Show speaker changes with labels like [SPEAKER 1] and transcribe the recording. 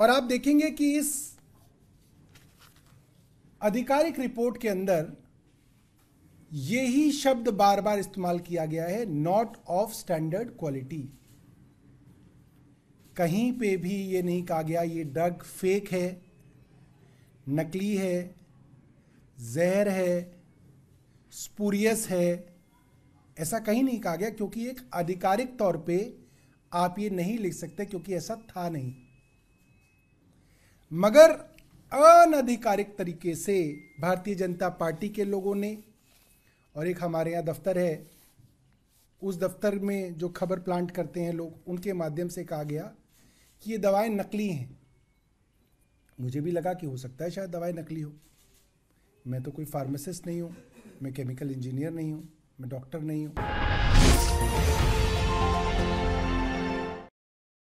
[SPEAKER 1] और आप देखेंगे कि इस आधिकारिक रिपोर्ट के अंदर ये ही शब्द बार बार इस्तेमाल किया गया है नॉट ऑफ स्टैंडर्ड क्वालिटी कहीं पे भी ये नहीं कहा गया ये ड्रग फेक है नकली है जहर है स्पूरियस है ऐसा कहीं नहीं कहा गया क्योंकि एक आधिकारिक तौर पे आप ये नहीं लिख सकते क्योंकि ऐसा था नहीं मगर अनधिकारिक तरीके से भारतीय जनता पार्टी के लोगों ने और एक हमारे यहाँ दफ्तर है उस दफ्तर में जो खबर प्लांट करते हैं लोग उनके माध्यम से कहा गया कि ये दवाएं नकली हैं मुझे भी लगा कि हो सकता है शायद दवाएं नकली हो मैं तो कोई फार्मासिस्ट नहीं हूँ मैं केमिकल इंजीनियर नहीं हूँ मैं डॉक्टर नहीं हूँ